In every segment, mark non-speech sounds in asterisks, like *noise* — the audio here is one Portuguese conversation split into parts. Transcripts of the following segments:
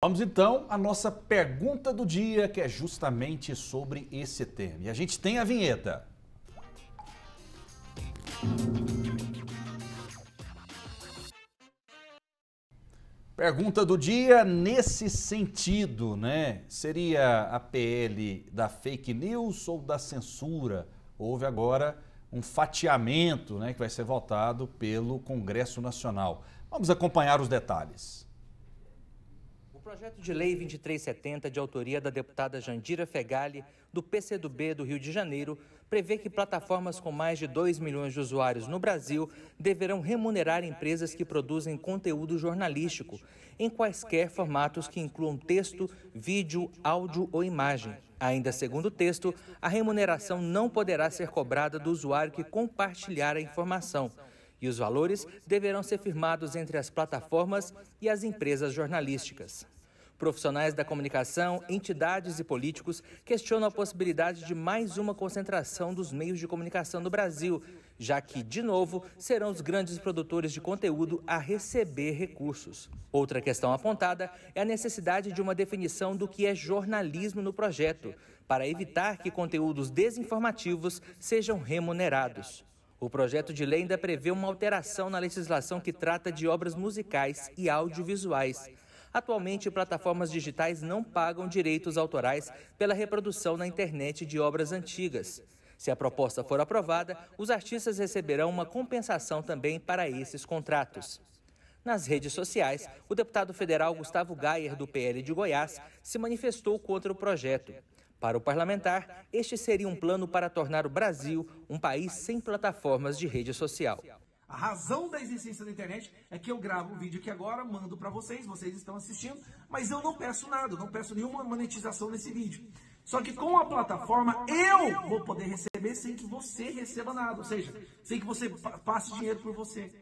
Vamos então à nossa pergunta do dia, que é justamente sobre esse tema. E a gente tem a vinheta. Pergunta do dia nesse sentido, né? Seria a PL da fake news ou da censura? Houve agora um fatiamento, né, que vai ser votado pelo Congresso Nacional. Vamos acompanhar os detalhes projeto de lei 2370, de autoria da deputada Jandira Fegali, do PCdoB do Rio de Janeiro, prevê que plataformas com mais de 2 milhões de usuários no Brasil deverão remunerar empresas que produzem conteúdo jornalístico, em quaisquer formatos que incluam texto, vídeo, áudio ou imagem. Ainda segundo o texto, a remuneração não poderá ser cobrada do usuário que compartilhar a informação e os valores deverão ser firmados entre as plataformas e as empresas jornalísticas. Profissionais da comunicação, entidades e políticos questionam a possibilidade de mais uma concentração dos meios de comunicação no Brasil, já que, de novo, serão os grandes produtores de conteúdo a receber recursos. Outra questão apontada é a necessidade de uma definição do que é jornalismo no projeto, para evitar que conteúdos desinformativos sejam remunerados. O projeto de lei ainda prevê uma alteração na legislação que trata de obras musicais e audiovisuais. Atualmente, plataformas digitais não pagam direitos autorais pela reprodução na internet de obras antigas. Se a proposta for aprovada, os artistas receberão uma compensação também para esses contratos. Nas redes sociais, o deputado federal Gustavo Gayer, do PL de Goiás, se manifestou contra o projeto. Para o parlamentar, este seria um plano para tornar o Brasil um país sem plataformas de rede social. A razão da existência da internet é que eu gravo um vídeo aqui agora, mando para vocês, vocês estão assistindo, mas eu não peço nada, não peço nenhuma monetização nesse vídeo. Só que com a plataforma eu vou poder receber sem que você receba nada, ou seja, sem que você passe dinheiro por você.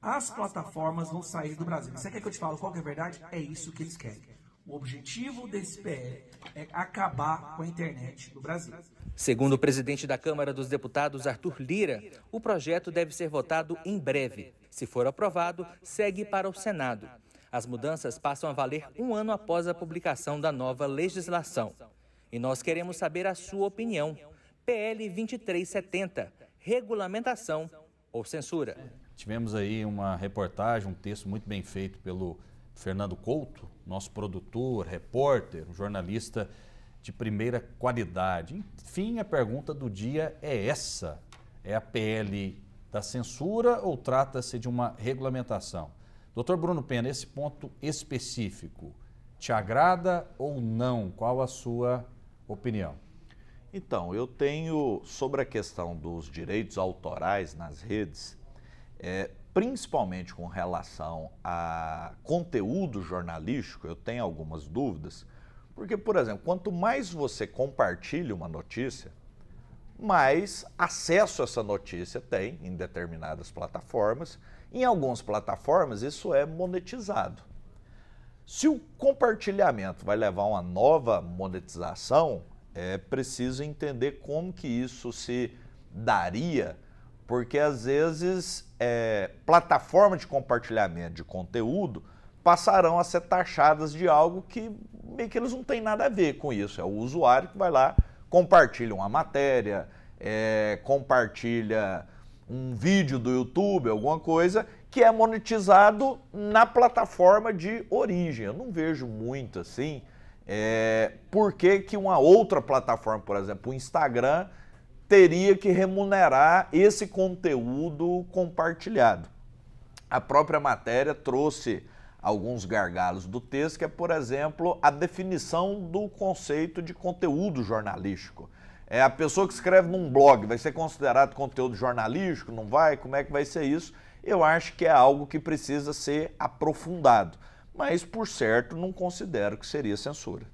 As plataformas vão sair do Brasil. Você quer que eu te fale qual é a verdade? É isso que eles querem. O objetivo desse PL é acabar com a internet no Brasil. Segundo o presidente da Câmara dos Deputados, Arthur Lira, o projeto deve ser votado em breve. Se for aprovado, segue para o Senado. As mudanças passam a valer um ano após a publicação da nova legislação. E nós queremos saber a sua opinião. PL 2370, regulamentação ou censura? Tivemos aí uma reportagem, um texto muito bem feito pelo Fernando Couto, nosso produtor, repórter, um jornalista de primeira qualidade. Enfim, a pergunta do dia é essa: é a PL da censura ou trata-se de uma regulamentação? Doutor Bruno Pena, esse ponto específico te agrada ou não? Qual a sua opinião? Então, eu tenho sobre a questão dos direitos autorais nas redes, é, principalmente com relação a conteúdo jornalístico, eu tenho algumas dúvidas, porque, por exemplo, quanto mais você compartilha uma notícia, mais acesso essa notícia tem em determinadas plataformas. Em algumas plataformas, isso é monetizado. Se o compartilhamento vai levar a uma nova monetização, é preciso entender como que isso se daria porque às vezes é, plataformas de compartilhamento de conteúdo passarão a ser taxadas de algo que meio que eles não têm nada a ver com isso. É o usuário que vai lá, compartilha uma matéria, é, compartilha um vídeo do YouTube, alguma coisa, que é monetizado na plataforma de origem. Eu não vejo muito assim. É, por que, que uma outra plataforma, por exemplo, o Instagram, teria que remunerar esse conteúdo compartilhado. A própria matéria trouxe alguns gargalos do texto, que é, por exemplo, a definição do conceito de conteúdo jornalístico. É a pessoa que escreve num blog vai ser considerado conteúdo jornalístico? Não vai? Como é que vai ser isso? Eu acho que é algo que precisa ser aprofundado, mas por certo não considero que seria censura.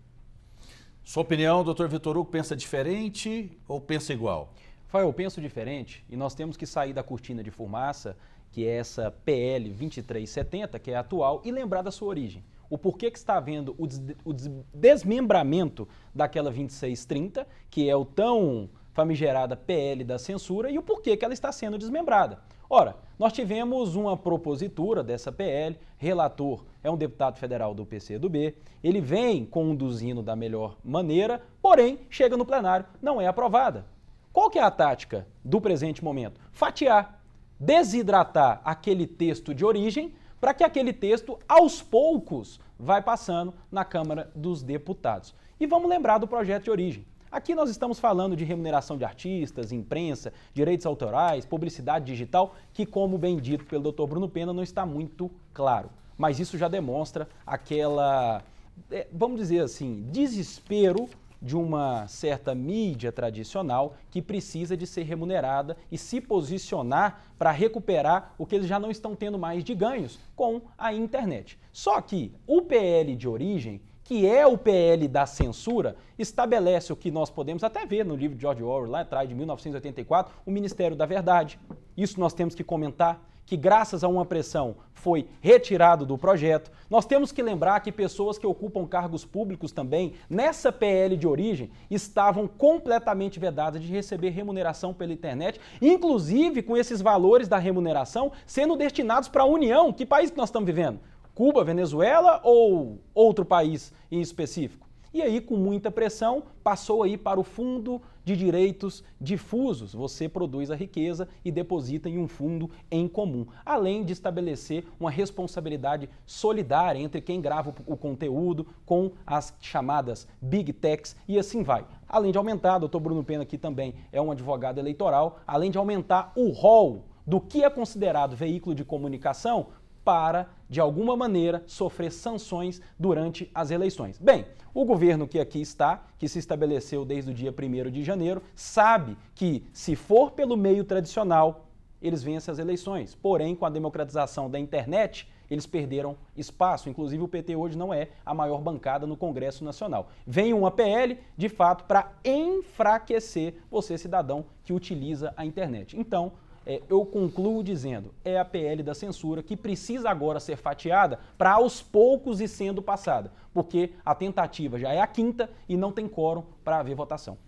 Sua opinião, doutor Vitor Hugo, pensa diferente ou pensa igual? Rafael, eu penso diferente e nós temos que sair da cortina de fumaça, que é essa PL 2370, que é a atual, e lembrar da sua origem. O porquê que está havendo o, des o des desmembramento daquela 2630, que é o tão famigerada PL da censura, e o porquê que ela está sendo desmembrada. Ora, nós tivemos uma propositura dessa PL, relator é um deputado federal do PCdoB, ele vem conduzindo da melhor maneira, porém chega no plenário, não é aprovada. Qual que é a tática do presente momento? Fatiar, desidratar aquele texto de origem para que aquele texto, aos poucos, vai passando na Câmara dos Deputados. E vamos lembrar do projeto de origem. Aqui nós estamos falando de remuneração de artistas, imprensa, direitos autorais, publicidade digital, que, como bem dito pelo Dr. Bruno Pena, não está muito claro. Mas isso já demonstra aquela, é, vamos dizer assim, desespero de uma certa mídia tradicional que precisa de ser remunerada e se posicionar para recuperar o que eles já não estão tendo mais de ganhos com a internet. Só que o PL de origem que é o PL da censura, estabelece o que nós podemos até ver no livro de George Orwell, lá atrás, de 1984, o Ministério da Verdade. Isso nós temos que comentar, que graças a uma pressão foi retirado do projeto. Nós temos que lembrar que pessoas que ocupam cargos públicos também, nessa PL de origem, estavam completamente vedadas de receber remuneração pela internet, inclusive com esses valores da remuneração sendo destinados para a União. Que país que nós estamos vivendo? Cuba, Venezuela ou outro país em específico? E aí, com muita pressão, passou aí para o fundo de direitos difusos. Você produz a riqueza e deposita em um fundo em comum, além de estabelecer uma responsabilidade solidária entre quem grava o conteúdo com as chamadas big techs e assim vai. Além de aumentar, doutor Bruno Pena aqui também é um advogado eleitoral, além de aumentar o rol do que é considerado veículo de comunicação, para, de alguma maneira, sofrer sanções durante as eleições. Bem, o governo que aqui está, que se estabeleceu desde o dia 1 de janeiro, sabe que, se for pelo meio tradicional, eles vencem as eleições. Porém, com a democratização da internet, eles perderam espaço. Inclusive, o PT hoje não é a maior bancada no Congresso Nacional. Vem uma PL, de fato, para enfraquecer você, cidadão, que utiliza a internet. Então, é, eu concluo dizendo, é a PL da censura que precisa agora ser fatiada para aos poucos ir sendo passada, porque a tentativa já é a quinta e não tem quórum para haver votação.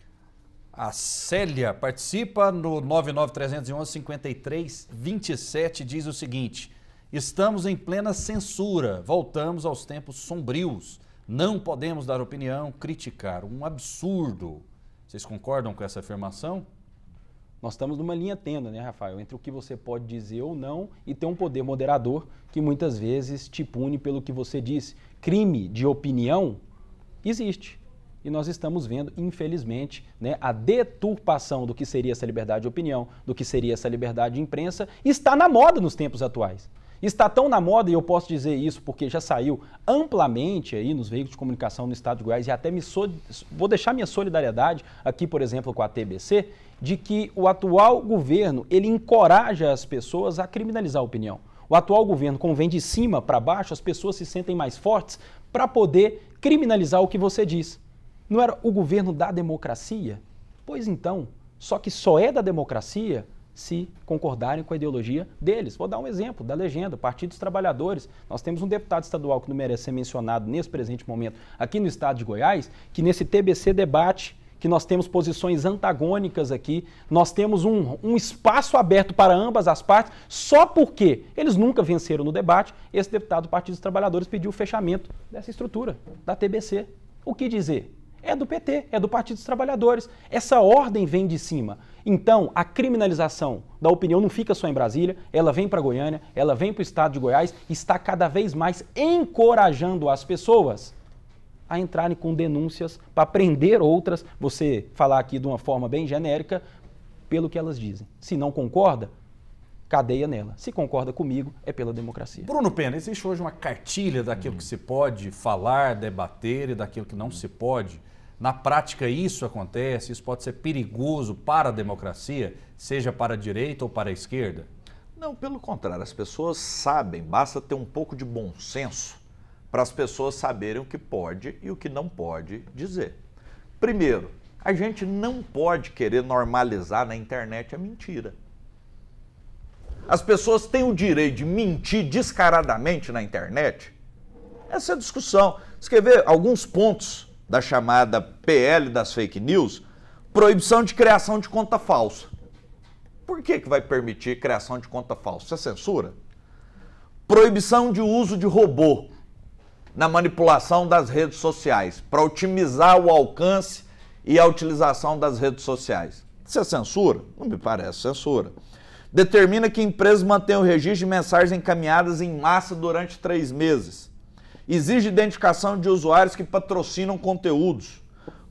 A Célia participa no 99311-5327, diz o seguinte, estamos em plena censura, voltamos aos tempos sombrios, não podemos dar opinião, criticar, um absurdo. Vocês concordam com essa afirmação? Nós estamos numa linha tenda, né, Rafael, entre o que você pode dizer ou não e ter um poder moderador que muitas vezes te pune pelo que você disse. Crime de opinião existe. E nós estamos vendo, infelizmente, né, a deturpação do que seria essa liberdade de opinião, do que seria essa liberdade de imprensa, está na moda nos tempos atuais. Está tão na moda, e eu posso dizer isso porque já saiu amplamente aí nos veículos de comunicação no estado de Goiás, e até me so... vou deixar minha solidariedade aqui, por exemplo, com a TBC, de que o atual governo ele encoraja as pessoas a criminalizar a opinião. O atual governo, como vem de cima para baixo, as pessoas se sentem mais fortes para poder criminalizar o que você diz. Não era o governo da democracia? Pois então, só que só é da democracia se concordarem com a ideologia deles. Vou dar um exemplo da legenda, Partido dos Trabalhadores. Nós temos um deputado estadual que não merece ser mencionado nesse presente momento aqui no estado de Goiás, que nesse TBC debate que nós temos posições antagônicas aqui, nós temos um, um espaço aberto para ambas as partes, só porque eles nunca venceram no debate. Esse deputado do Partido dos Trabalhadores pediu o fechamento dessa estrutura, da TBC. O que dizer? É do PT, é do Partido dos Trabalhadores. Essa ordem vem de cima. Então, a criminalização da opinião não fica só em Brasília, ela vem para Goiânia, ela vem para o estado de Goiás está cada vez mais encorajando as pessoas a entrarem com denúncias para prender outras, você falar aqui de uma forma bem genérica, pelo que elas dizem. Se não concorda, cadeia nela. Se concorda comigo, é pela democracia. Bruno Pena, existe hoje uma cartilha daquilo hum. que se pode falar, debater e daquilo que não hum. se pode. Na prática, isso acontece, isso pode ser perigoso para a democracia, seja para a direita ou para a esquerda? Não, pelo contrário, as pessoas sabem, basta ter um pouco de bom senso para as pessoas saberem o que pode e o que não pode dizer. Primeiro, a gente não pode querer normalizar na internet a mentira. As pessoas têm o direito de mentir descaradamente na internet? Essa é a discussão. Escrever alguns pontos da chamada PL das fake news, proibição de criação de conta falsa. Por que, que vai permitir criação de conta falsa? Isso é censura? Proibição de uso de robô na manipulação das redes sociais, para otimizar o alcance e a utilização das redes sociais. Isso é censura? Não me parece censura. Determina que empresas mantenham o registro de mensagens encaminhadas em massa durante três meses. Exige identificação de usuários que patrocinam conteúdos.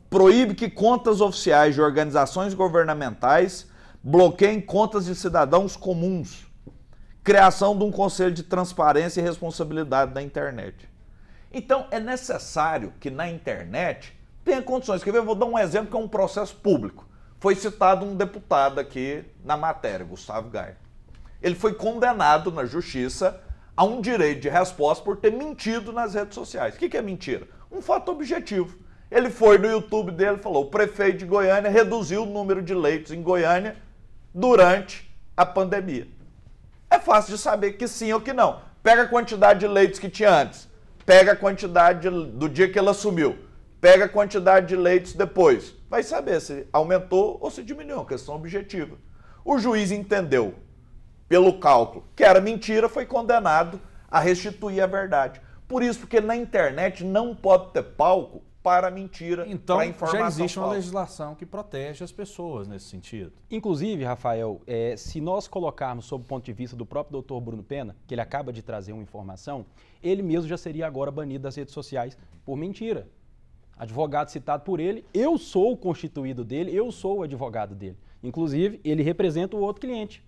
Proíbe que contas oficiais de organizações governamentais bloqueiem contas de cidadãos comuns. Criação de um conselho de transparência e responsabilidade da internet. Então é necessário que na internet tenha condições. Quer ver? Eu vou dar um exemplo que é um processo público. Foi citado um deputado aqui na matéria, Gustavo Gaia. Ele foi condenado na justiça a um direito de resposta por ter mentido nas redes sociais. O que é mentira? Um fato objetivo. Ele foi no YouTube dele e falou: o prefeito de Goiânia reduziu o número de leitos em Goiânia durante a pandemia. É fácil de saber que sim ou que não. Pega a quantidade de leitos que tinha antes pega a quantidade do dia que ela assumiu, pega a quantidade de leitos depois. Vai saber se aumentou ou se diminuiu, é uma questão objetiva. O juiz entendeu, pelo cálculo, que era mentira, foi condenado a restituir a verdade. Por isso, porque na internet não pode ter palco para mentira, então, para Já existe uma falsa. legislação que protege as pessoas nesse sentido. Inclusive, Rafael, é, se nós colocarmos sob o ponto de vista do próprio doutor Bruno Pena, que ele acaba de trazer uma informação, ele mesmo já seria agora banido das redes sociais por mentira. Advogado citado por ele, eu sou o constituído dele, eu sou o advogado dele. Inclusive, ele representa o outro cliente.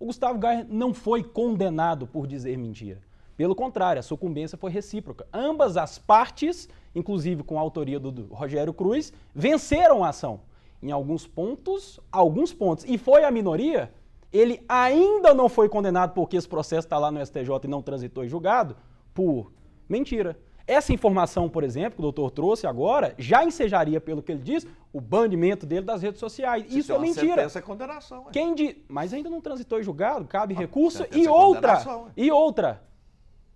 O Gustavo Gayer não foi condenado por dizer mentira. Pelo contrário, a sucumbência foi recíproca. Ambas as partes inclusive com a autoria do, do Rogério Cruz, venceram a ação. Em alguns pontos, alguns pontos, e foi a minoria, ele ainda não foi condenado porque esse processo está lá no STJ e não transitou em julgado, por mentira. Essa informação, por exemplo, que o doutor trouxe agora, já ensejaria, pelo que ele diz, o banimento dele das redes sociais. Isso é mentira. Essa é condenação. É. Quem di... Mas ainda não transitou em julgado, cabe ah, recurso. E é outra, é. e outra,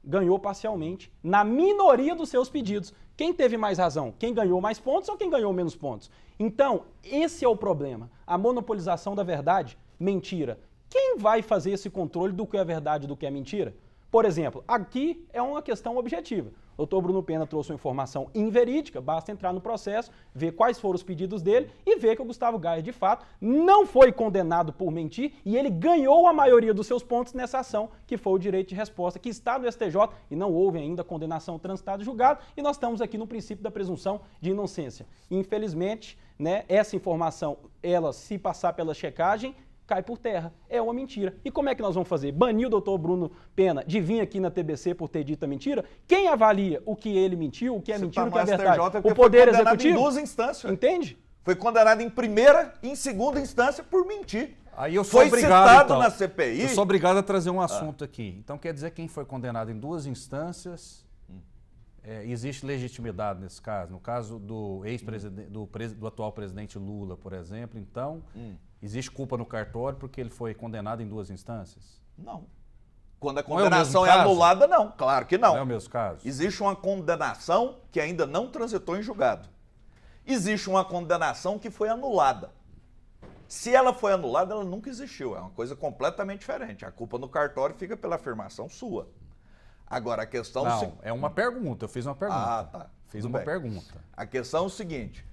ganhou parcialmente na minoria dos seus pedidos. Quem teve mais razão? Quem ganhou mais pontos ou quem ganhou menos pontos? Então, esse é o problema. A monopolização da verdade, mentira. Quem vai fazer esse controle do que é verdade e do que é mentira? Por exemplo, aqui é uma questão objetiva. Doutor Bruno Pena trouxe uma informação inverídica, basta entrar no processo, ver quais foram os pedidos dele e ver que o Gustavo Gaia, de fato, não foi condenado por mentir e ele ganhou a maioria dos seus pontos nessa ação, que foi o direito de resposta, que está no STJ e não houve ainda condenação transitada julgado e nós estamos aqui no princípio da presunção de inocência. Infelizmente, né, essa informação, ela se passar pela checagem, cai por terra. É uma mentira. E como é que nós vamos fazer? Banir o doutor Bruno Pena de vir aqui na TBC por ter dito a mentira? Quem avalia o que ele mentiu, o que é Você tá mentira, tá o que é verdade? O Poder Executivo? em duas instâncias. Entende? Foi condenado em primeira e em segunda instância por mentir. Aí eu sou foi obrigado, citado então. na CPI. Eu sou obrigado a trazer um ah. assunto ah. aqui. Então quer dizer que quem foi condenado em duas instâncias hum. é, existe legitimidade nesse caso. No caso do ex-presidente, hum. do, do, atual presidente Lula, por exemplo, então hum. Existe culpa no cartório porque ele foi condenado em duas instâncias? Não. Quando a condenação não é, é anulada, não, claro que não. Não é o mesmo caso. Existe uma condenação que ainda não transitou em julgado. Existe uma condenação que foi anulada. Se ela foi anulada, ela nunca existiu. É uma coisa completamente diferente. A culpa no cartório fica pela afirmação sua. Agora, a questão. Não, se... é uma pergunta. Eu fiz uma pergunta. Ah, tá. Fiz Tudo uma bem. pergunta. A questão é o seguinte: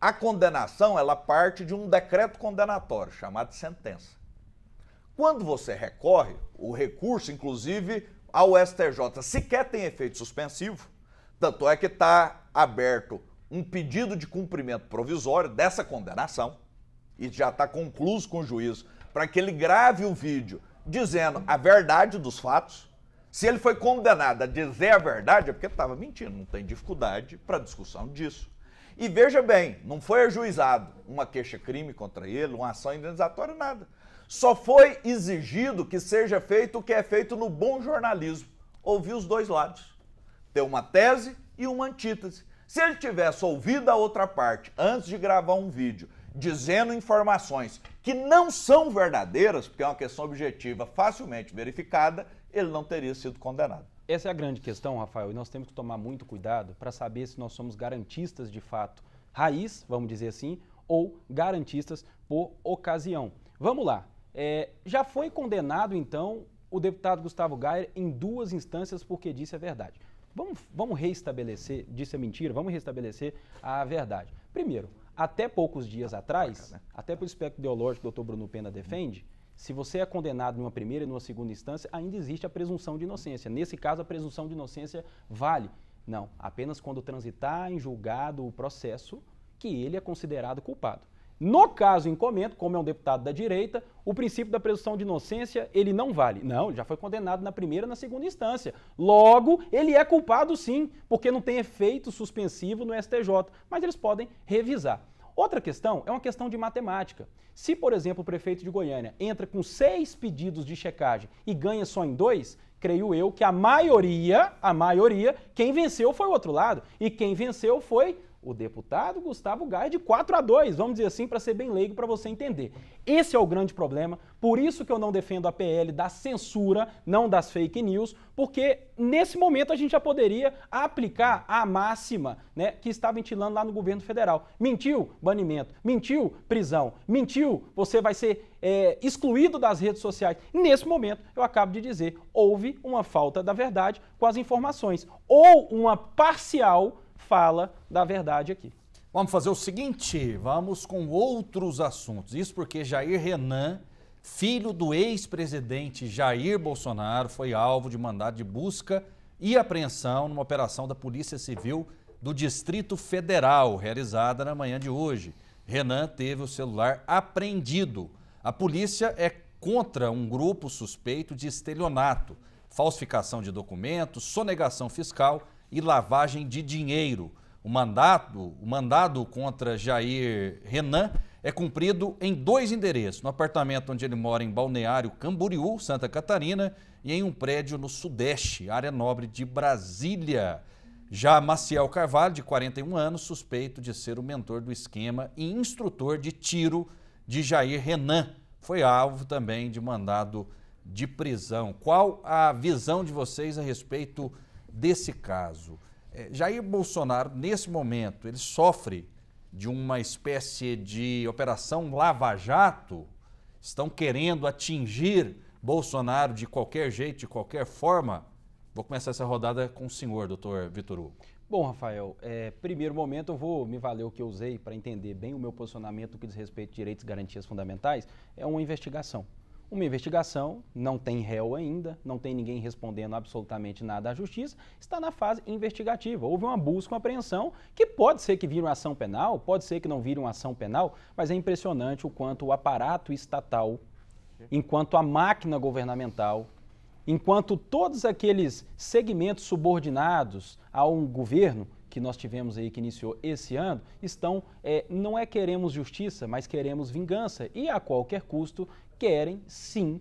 a condenação, ela parte de um decreto condenatório, chamado de sentença. Quando você recorre, o recurso, inclusive, ao STJ sequer tem efeito suspensivo, tanto é que está aberto um pedido de cumprimento provisório dessa condenação, e já está concluído com o juiz, para que ele grave o vídeo dizendo a verdade dos fatos. Se ele foi condenado a dizer a verdade, é porque estava mentindo, não tem dificuldade para discussão disso. E veja bem, não foi ajuizado uma queixa-crime contra ele, uma ação indenizatória, nada. Só foi exigido que seja feito o que é feito no bom jornalismo: ouvir os dois lados, ter uma tese e uma antítese. Se ele tivesse ouvido a outra parte antes de gravar um vídeo dizendo informações que não são verdadeiras, porque é uma questão objetiva facilmente verificada, ele não teria sido condenado. Essa é a grande questão, Rafael, e nós temos que tomar muito cuidado para saber se nós somos garantistas de fato, raiz, vamos dizer assim, ou garantistas por ocasião. Vamos lá. É, já foi condenado, então, o deputado Gustavo Gayer em duas instâncias porque disse a verdade. Vamos, vamos restabelecer, disse a mentira, vamos restabelecer a verdade. Primeiro, até poucos dias tá, tá, atrás, né? até pelo espectro ideológico que o doutor Bruno Pena defende, se você é condenado em uma primeira e numa segunda instância, ainda existe a presunção de inocência. Nesse caso, a presunção de inocência vale. Não, apenas quando transitar em julgado o processo que ele é considerado culpado. No caso em comento, como é um deputado da direita, o princípio da presunção de inocência, ele não vale. Não, ele já foi condenado na primeira e na segunda instância. Logo, ele é culpado sim, porque não tem efeito suspensivo no STJ, mas eles podem revisar. Outra questão é uma questão de matemática. Se, por exemplo, o prefeito de Goiânia entra com seis pedidos de checagem e ganha só em dois, creio eu que a maioria, a maioria, quem venceu foi o outro lado. E quem venceu foi o deputado Gustavo Gaia de 4 a 2, vamos dizer assim, para ser bem leigo para você entender. Esse é o grande problema, por isso que eu não defendo a PL da censura, não das fake news, porque nesse momento a gente já poderia aplicar a máxima, né, que está ventilando lá no governo federal. Mentiu, banimento. Mentiu, prisão. Mentiu, você vai ser é, excluído das redes sociais. Nesse momento, eu acabo de dizer, houve uma falta da verdade com as informações ou uma parcial fala da verdade aqui. Vamos fazer o seguinte, vamos com outros assuntos. Isso porque Jair Renan, filho do ex-presidente Jair Bolsonaro, foi alvo de mandado de busca e apreensão numa operação da Polícia Civil do Distrito Federal, realizada na manhã de hoje. Renan teve o celular apreendido. A polícia é contra um grupo suspeito de estelionato, falsificação de documentos, sonegação fiscal e lavagem de dinheiro. O mandado, o mandado contra Jair Renan é cumprido em dois endereços: no apartamento onde ele mora em Balneário Camboriú, Santa Catarina, e em um prédio no Sudeste, área nobre de Brasília. Já Maciel Carvalho, de 41 anos, suspeito de ser o mentor do esquema e instrutor de tiro de Jair Renan, foi alvo também de mandado de prisão. Qual a visão de vocês a respeito desse caso. É, Jair Bolsonaro, nesse momento, ele sofre de uma espécie de operação lava-jato? Estão querendo atingir Bolsonaro de qualquer jeito, de qualquer forma? Vou começar essa rodada com o senhor, doutor Vitor Hugo. Bom, Rafael, é, primeiro momento eu vou me valer o que eu usei para entender bem o meu posicionamento que diz respeito a direitos e garantias fundamentais, é uma investigação uma investigação, não tem réu ainda, não tem ninguém respondendo absolutamente nada à justiça, está na fase investigativa. Houve uma busca, uma apreensão, que pode ser que vire uma ação penal, pode ser que não vire uma ação penal, mas é impressionante o quanto o aparato estatal, enquanto a máquina governamental, enquanto todos aqueles segmentos subordinados a um governo que nós tivemos aí que iniciou esse ano estão é, não é queremos justiça mas queremos vingança e a qualquer custo querem sim,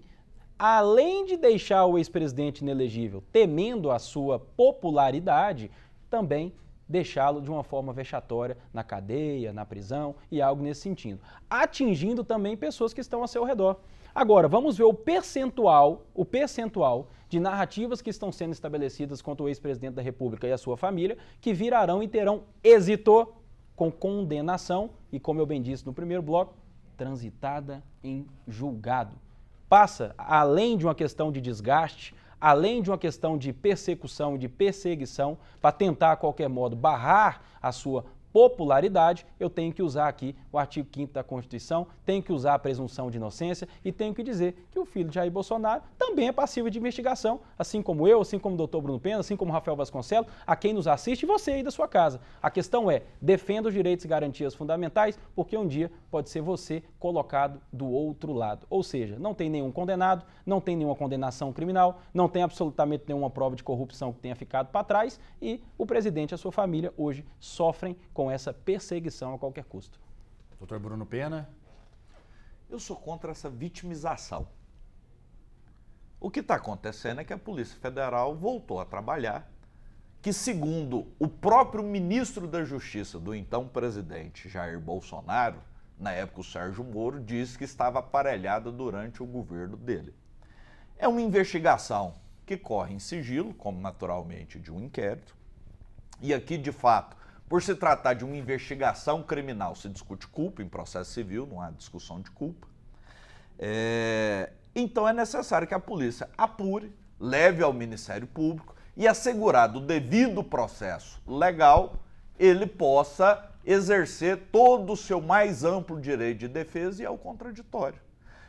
além de deixar o ex-presidente inelegível, temendo a sua popularidade, também deixá-lo de uma forma vexatória na cadeia, na prisão e algo nesse sentido, atingindo também pessoas que estão a seu redor. Agora, vamos ver o percentual, o percentual de narrativas que estão sendo estabelecidas contra o ex-presidente da República e a sua família, que virarão e terão êxito com condenação e, como eu bem disse no primeiro bloco, transitada em julgado. Passa além de uma questão de desgaste, além de uma questão de persecução e de perseguição, para tentar, a qualquer modo, barrar a sua popularidade, eu tenho que usar aqui o artigo 5 da Constituição, tenho que usar a presunção de inocência e tenho que dizer que o filho de Jair Bolsonaro também é passível de investigação, assim como eu, assim como o doutor Bruno Pena, assim como Rafael Vasconcelos, a quem nos assiste e você aí da sua casa. A questão é, defenda os direitos e garantias fundamentais, porque um dia pode ser você colocado do outro lado. Ou seja, não tem nenhum condenado, não tem nenhuma condenação criminal, não tem absolutamente nenhuma prova de corrupção que tenha ficado para trás e o presidente e a sua família hoje sofrem com com essa perseguição a qualquer custo. Doutor Bruno Pena? Eu sou contra essa vitimização. O que está acontecendo é que a Polícia Federal voltou a trabalhar, que, segundo o próprio ministro da Justiça do então presidente Jair Bolsonaro, na época o Sérgio Moro, disse que estava aparelhada durante o governo dele. É uma investigação que corre em sigilo, como naturalmente de um inquérito, e aqui, de fato, por se tratar de uma investigação criminal, se discute culpa em processo civil, não há discussão de culpa. É... Então é necessário que a polícia apure, leve ao Ministério Público e, assegurado o devido processo legal, ele possa exercer todo o seu mais amplo direito de defesa e ao é contraditório.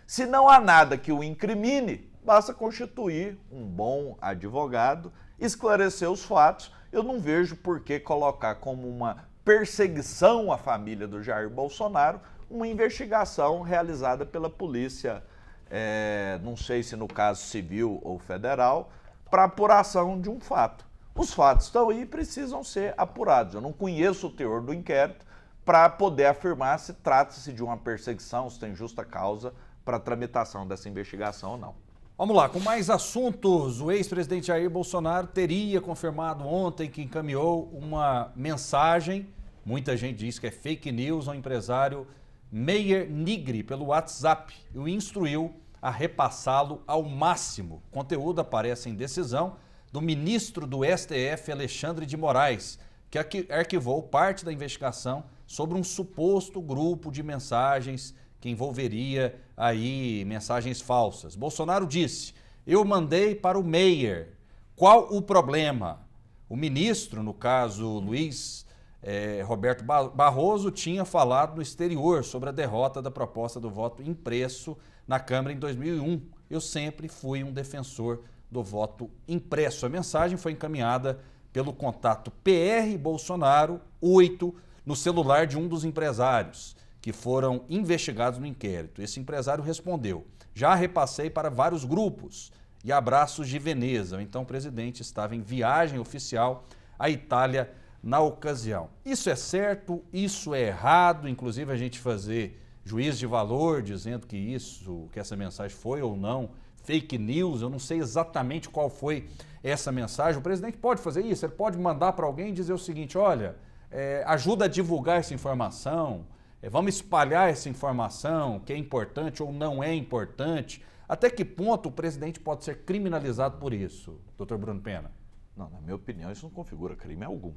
Se não há nada que o incrimine, basta constituir um bom advogado, esclarecer os fatos eu não vejo por que colocar como uma perseguição à família do Jair Bolsonaro uma investigação realizada pela polícia, é, não sei se no caso civil ou federal, para apuração de um fato. Os fatos estão aí e precisam ser apurados. Eu não conheço o teor do inquérito para poder afirmar se trata-se de uma perseguição, se tem justa causa para tramitação dessa investigação ou não. Vamos lá, com mais assuntos. O ex-presidente Jair Bolsonaro teria confirmado ontem que encaminhou uma mensagem, muita gente diz que é fake news, ao empresário Meyer Nigri pelo WhatsApp e o instruiu a repassá-lo ao máximo. O conteúdo aparece em decisão do ministro do STF, Alexandre de Moraes, que arquivou parte da investigação sobre um suposto grupo de mensagens que envolveria aí mensagens falsas. Bolsonaro disse: Eu mandei para o Meyer. Qual o problema? O ministro, no caso Luiz eh, Roberto Barroso, tinha falado no exterior sobre a derrota da proposta do voto impresso na Câmara em 2001. Eu sempre fui um defensor do voto impresso. A mensagem foi encaminhada pelo contato PR Bolsonaro 8 no celular de um dos empresários que foram investigados no inquérito. Esse empresário respondeu: Já repassei para vários grupos e abraços de Veneza. Então, o presidente estava em viagem oficial à Itália na ocasião. Isso é certo, isso é errado, inclusive a gente fazer juiz de valor dizendo que isso, que essa mensagem foi ou não fake news, eu não sei exatamente qual foi essa mensagem. O presidente pode fazer isso, ele pode mandar para alguém e dizer o seguinte: olha, é, ajuda a divulgar essa informação, é, vamos espalhar essa informação, que é importante ou não é importante. Até que ponto o presidente pode ser criminalizado por isso, doutor Bruno Pena? Não, na minha opinião, isso não configura crime algum.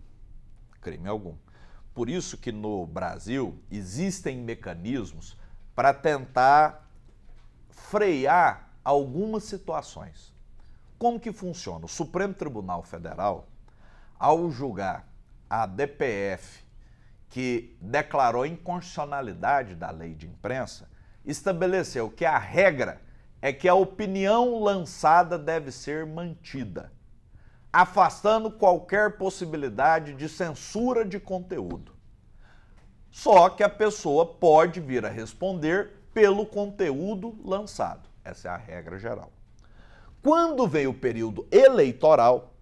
Crime algum. Por isso que no Brasil existem mecanismos para tentar frear algumas situações. Como que funciona? O Supremo Tribunal Federal, ao julgar a DPF que declarou inconstitucionalidade da lei de imprensa, estabeleceu que a regra é que a opinião lançada deve ser mantida, afastando qualquer possibilidade de censura de conteúdo. Só que a pessoa pode vir a responder pelo conteúdo lançado. Essa é a regra geral. Quando veio o período eleitoral,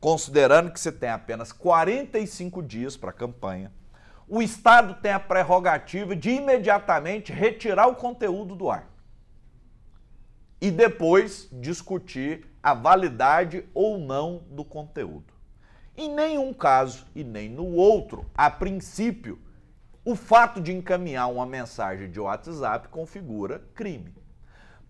considerando que você tem apenas 45 dias para a campanha, o Estado tem a prerrogativa de imediatamente retirar o conteúdo do ar e depois discutir a validade ou não do conteúdo. Em nenhum caso e nem no outro, a princípio, o fato de encaminhar uma mensagem de WhatsApp configura crime.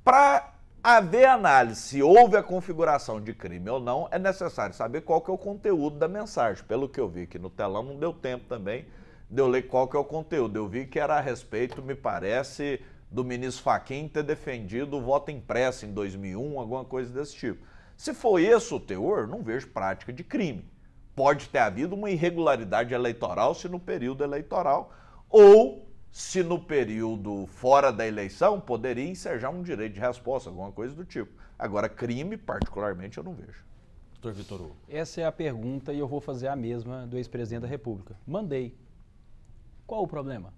Para haver análise se houve a configuração de crime ou não, é necessário saber qual que é o conteúdo da mensagem. Pelo que eu vi aqui no telão, não deu tempo também de eu ler qual que é o conteúdo. Eu vi que era a respeito, me parece, do ministro Fachin ter defendido o voto impresso em 2001, alguma coisa desse tipo. Se for esse o teor, não vejo prática de crime. Pode ter havido uma irregularidade eleitoral se no período eleitoral ou se no período fora da eleição poderia ensejar um direito de resposta, alguma coisa do tipo. Agora, crime, particularmente, eu não vejo. Doutor Vitor Hugo. Essa é a pergunta e eu vou fazer a mesma do ex-presidente da República. Mandei qual o problema?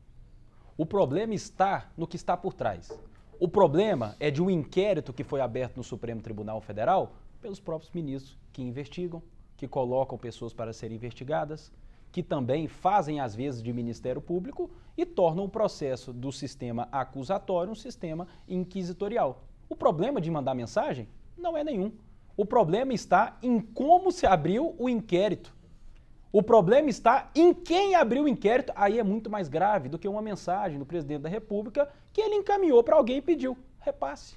O problema está no que está por trás. O problema é de um inquérito que foi aberto no Supremo Tribunal Federal pelos próprios ministros que investigam, que colocam pessoas para serem investigadas, que também fazem às vezes de Ministério Público e tornam o processo do sistema acusatório um sistema inquisitorial. O problema de mandar mensagem não é nenhum. O problema está em como se abriu o inquérito. O problema está em quem abriu o inquérito, aí é muito mais grave do que uma mensagem do presidente da República que ele encaminhou para alguém e pediu repasse.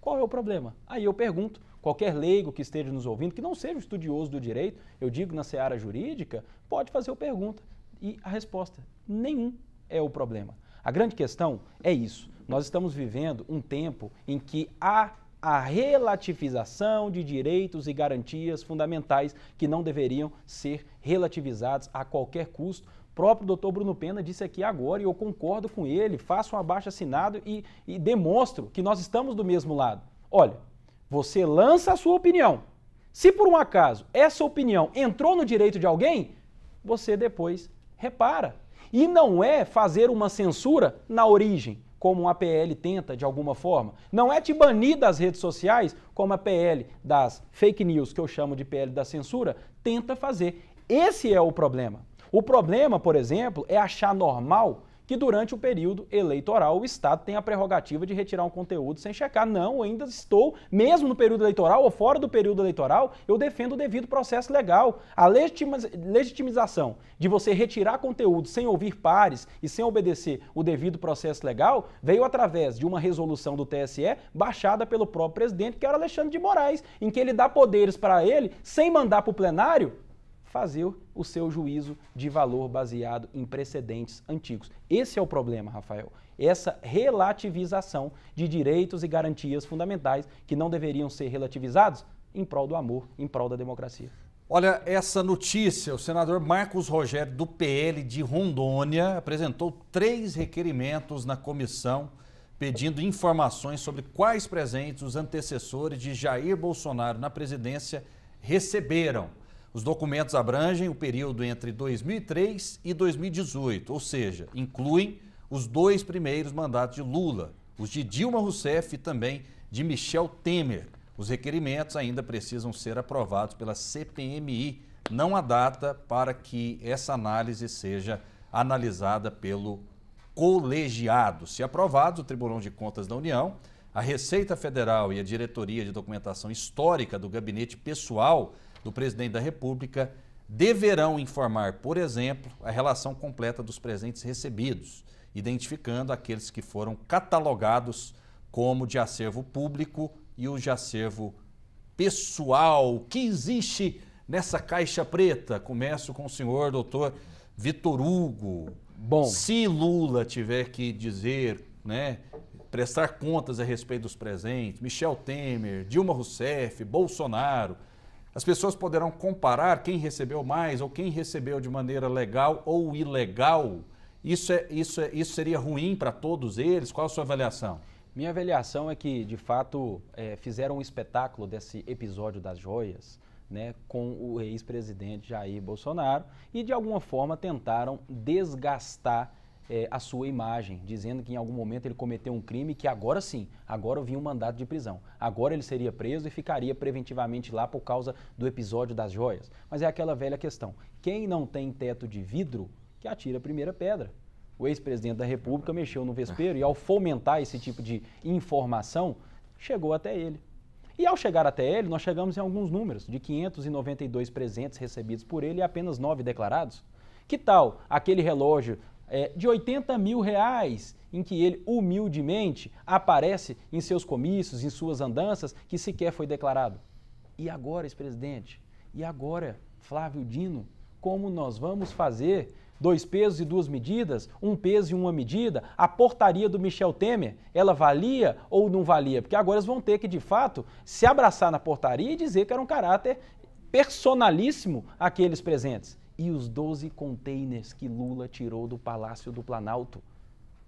Qual é o problema? Aí eu pergunto, qualquer leigo que esteja nos ouvindo, que não seja estudioso do direito, eu digo na seara jurídica, pode fazer a pergunta. E a resposta, nenhum é o problema. A grande questão é isso. Nós estamos vivendo um tempo em que há a relativização de direitos e garantias fundamentais que não deveriam ser relativizados a qualquer custo. O próprio doutor Bruno Pena disse aqui agora, e eu concordo com ele, faço um abaixo assinado e, e demonstro que nós estamos do mesmo lado. Olha, você lança a sua opinião. Se por um acaso essa opinião entrou no direito de alguém, você depois repara. E não é fazer uma censura na origem, como a PL tenta de alguma forma. Não é te banir das redes sociais, como a PL das fake news, que eu chamo de PL da censura, tenta fazer. Esse é o problema. O problema, por exemplo, é achar normal que durante o período eleitoral o Estado tem a prerrogativa de retirar um conteúdo sem checar. Não, ainda estou, mesmo no período eleitoral ou fora do período eleitoral, eu defendo o devido processo legal. A legitimização de você retirar conteúdo sem ouvir pares e sem obedecer o devido processo legal veio através de uma resolução do TSE baixada pelo próprio presidente, que era Alexandre de Moraes, em que ele dá poderes para ele sem mandar para o plenário fazer o seu juízo de valor baseado em precedentes antigos. Esse é o problema, Rafael. Essa relativização de direitos e garantias fundamentais que não deveriam ser relativizados em prol do amor, em prol da democracia. Olha essa notícia: o senador Marcos Rogério, do PL de Rondônia, apresentou três requerimentos na comissão pedindo informações sobre quais presentes os antecessores de Jair Bolsonaro na presidência receberam. Os documentos abrangem o período entre 2003 e 2018, ou seja, incluem os dois primeiros mandatos de Lula, os de Dilma Rousseff e também de Michel Temer. Os requerimentos ainda precisam ser aprovados pela CPMI. Não há data para que essa análise seja analisada pelo colegiado. Se aprovados, o Tribunal de Contas da União, a Receita Federal e a Diretoria de Documentação Histórica do Gabinete Pessoal do presidente da República deverão informar, por exemplo, a relação completa dos presentes recebidos, identificando aqueles que foram catalogados como de acervo público e os de acervo pessoal. O que existe nessa caixa preta? Começo com o senhor, doutor Vitor Hugo. Bom. Se Lula tiver que dizer, né, prestar contas a respeito dos presentes, Michel Temer, Dilma Rousseff, Bolsonaro as pessoas poderão comparar quem recebeu mais ou quem recebeu de maneira legal ou ilegal. Isso, é, isso, é, isso seria ruim para todos eles? Qual a sua avaliação? Minha avaliação é que, de fato, é, fizeram um espetáculo desse episódio das joias né, com o ex-presidente Jair Bolsonaro e, de alguma forma, tentaram desgastar é, a sua imagem, dizendo que em algum momento ele cometeu um crime que agora sim, agora vinha um mandato de prisão. Agora ele seria preso e ficaria preventivamente lá por causa do episódio das joias. Mas é aquela velha questão: quem não tem teto de vidro, que atira a primeira pedra o ex-presidente da República mexeu no vespeiro e ao fomentar esse tipo de informação, chegou até ele. E ao chegar até ele, nós chegamos em alguns números, de 592 presentes recebidos por ele e apenas 9 declarados. Que tal aquele relógio é, de 80 mil reais, em que ele humildemente aparece em seus comícios, em suas andanças, que sequer foi declarado. E agora, ex-presidente? E agora, Flávio Dino? Como nós vamos fazer dois pesos e duas medidas, um peso e uma medida, a portaria do Michel Temer, ela valia ou não valia? Porque agora eles vão ter que, de fato, se abraçar na portaria e dizer que era um caráter personalíssimo aqueles presentes e os 12 containers que Lula tirou do Palácio do Planalto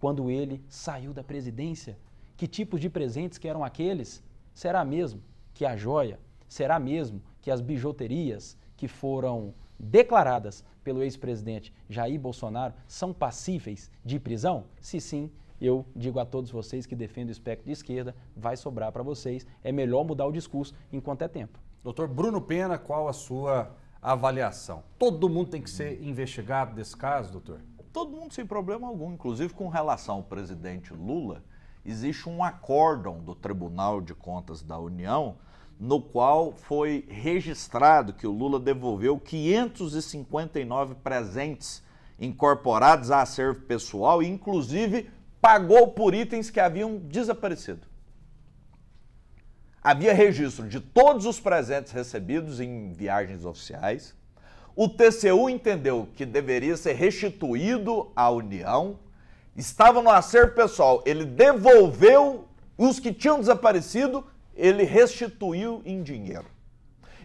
quando ele saiu da presidência? Que tipos de presentes que eram aqueles? Será mesmo que a joia? Será mesmo que as bijuterias que foram declaradas pelo ex-presidente Jair Bolsonaro são passíveis de prisão? Se sim, eu digo a todos vocês que defendem o espectro de esquerda, vai sobrar para vocês. É melhor mudar o discurso enquanto é tempo. Doutor Bruno Pena, qual a sua avaliação. Todo mundo tem que ser investigado desse caso, doutor? Todo mundo sem problema algum, inclusive com relação ao presidente Lula, existe um acórdão do Tribunal de Contas da União no qual foi registrado que o Lula devolveu 559 presentes incorporados a acervo pessoal e inclusive pagou por itens que haviam desaparecido havia registro de todos os presentes recebidos em viagens oficiais. O TCU entendeu que deveria ser restituído à União. Estava no acervo pessoal, ele devolveu os que tinham desaparecido, ele restituiu em dinheiro.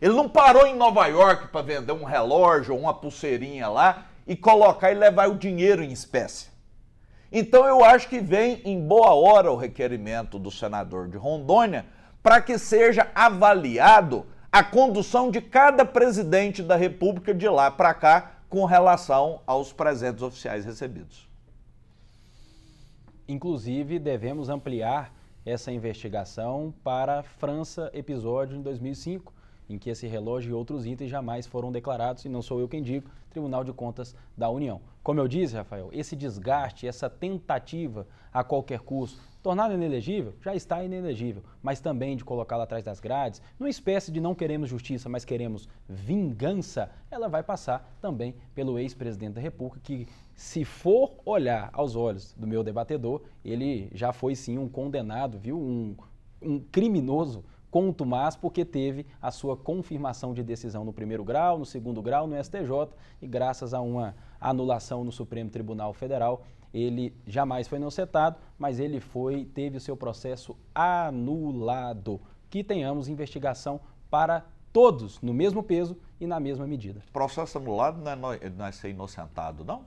Ele não parou em Nova York para vender um relógio ou uma pulseirinha lá e colocar e levar o dinheiro em espécie. Então eu acho que vem em boa hora o requerimento do senador de Rondônia, para que seja avaliado a condução de cada presidente da República de lá para cá com relação aos presentes oficiais recebidos. Inclusive, devemos ampliar essa investigação para França episódio em 2005, em que esse relógio e outros itens jamais foram declarados, e não sou eu quem digo, Tribunal de Contas da União. Como eu disse, Rafael, esse desgaste, essa tentativa a qualquer custo, tornada inelegível, já está inelegível, mas também de colocá-la atrás das grades, numa espécie de não queremos justiça, mas queremos vingança, ela vai passar também pelo ex-presidente da República, que se for olhar aos olhos do meu debatedor, ele já foi sim um condenado, viu? Um, um criminoso contumaz porque teve a sua confirmação de decisão no primeiro grau, no segundo grau, no STJ e graças a uma anulação no Supremo Tribunal Federal, ele jamais foi inocentado, mas ele foi teve o seu processo anulado. Que tenhamos investigação para todos no mesmo peso e na mesma medida. Processo anulado não é, não é ser inocentado, não?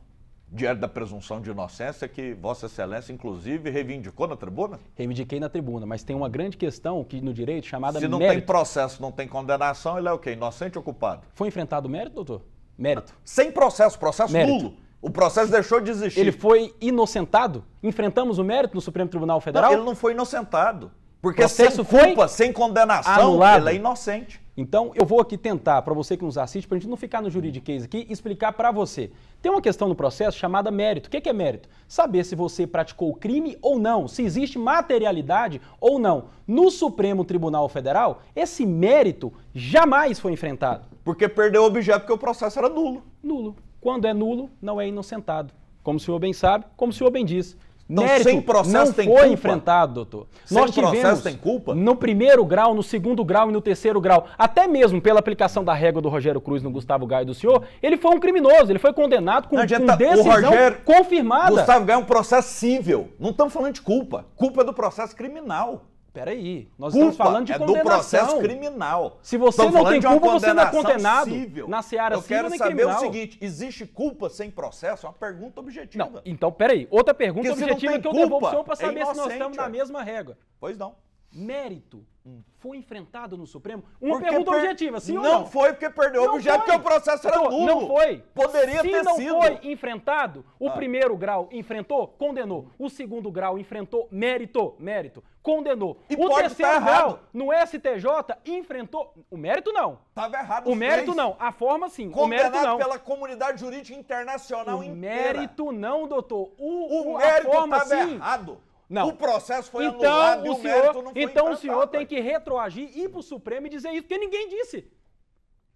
diante da presunção de inocência que Vossa Excelência, inclusive, reivindicou na tribuna? Reivindiquei na tribuna, mas tem uma grande questão que no direito chamada mérito. Se não mérito. tem processo, não tem condenação, ele é o quê? Inocente ou culpado? Foi enfrentado mérito, doutor? Mérito. Sem processo, processo mérito. nulo. O processo deixou de existir. Ele foi inocentado? Enfrentamos o mérito no Supremo Tribunal Federal? Não, ele não foi inocentado. Porque sem culpa, sem condenação, anulado. ela é inocente. Então, eu vou aqui tentar, para você que nos assiste, para a gente não ficar no juridiquês aqui, explicar para você. Tem uma questão no processo chamada mérito. O que é mérito? Saber se você praticou crime ou não, se existe materialidade ou não. No Supremo Tribunal Federal, esse mérito jamais foi enfrentado. Porque perdeu o objeto porque o processo era nulo. Nulo. Quando é nulo, não é inocentado. Como o senhor bem sabe, como o senhor bem diz não mérito, sem processo não tem foi culpa. enfrentado, doutor. Sem Nós processo tem culpa? No primeiro grau, no segundo grau e no terceiro grau, até mesmo pela aplicação da régua do Rogério Cruz no Gustavo Gaia do senhor, ele foi um criminoso, ele foi condenado com, não adianta, com decisão Rogério, confirmada. Gustavo Gaia é um processo cível. Não estamos falando de culpa. Culpa é do processo criminal. Peraí, nós culpa, estamos falando de é condenação. do processo criminal. Se você estamos não tem culpa, você não é condenado na seara Eu quero saber criminal. o seguinte, existe culpa sem processo? É uma pergunta objetiva. Não, então, peraí, outra pergunta Porque objetiva que eu culpa, devolvo para é saber é se nós estamos ué. na mesma régua. Pois não mérito hum. foi enfrentado no Supremo? Uma porque pergunta per... objetiva, sim não, não? foi porque perdeu não o objeto, porque o processo era então, nulo. Não foi. Poderia Se ter não sido. não foi enfrentado, o ah. primeiro grau enfrentou, condenou. O segundo grau enfrentou, mérito, mérito, condenou. E o terceiro tá grau, no STJ, enfrentou... O mérito não. Estava errado O mérito três. não. A forma sim. Condenado o mérito não. pela comunidade jurídica internacional o inteira. O mérito não, doutor. O, o, o mérito estava errado. Não. O processo foi então, anulado o, o senhor, não foi Então o senhor tem que retroagir, ir para o Supremo e dizer isso, porque ninguém disse.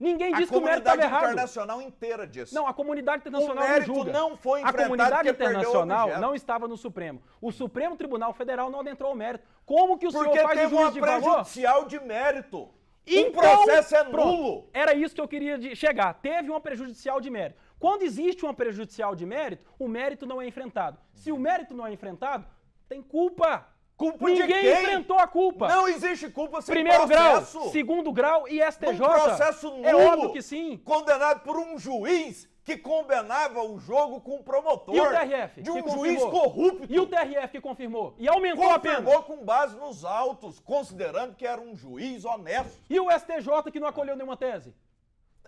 Ninguém disse que o mérito estava errado. A comunidade internacional inteira disse. Não, a comunidade internacional o não julga. não foi enfrentado. A comunidade internacional não estava no Supremo. O Supremo Tribunal Federal não adentrou o mérito. Como que o Porque senhor faz teve o juiz uma prejudicial de mérito. Então, um processo é nulo. Pronto, era isso que eu queria chegar. Teve uma prejudicial de mérito. Quando existe uma prejudicial de mérito, o mérito não é enfrentado. Se o mérito não é enfrentado, tem culpa. Culpa Ninguém enfrentou a culpa. Não existe culpa sem Primeiro processo. grau, segundo grau e STJ. Um processo é nulo. É óbvio que sim. Condenado por um juiz que combinava o jogo com o promotor. E o TRF? De um juiz corrupto. E o TRF que confirmou? E aumentou confirmou a pena. Confirmou com base nos autos, considerando que era um juiz honesto. E o STJ que não acolheu nenhuma tese?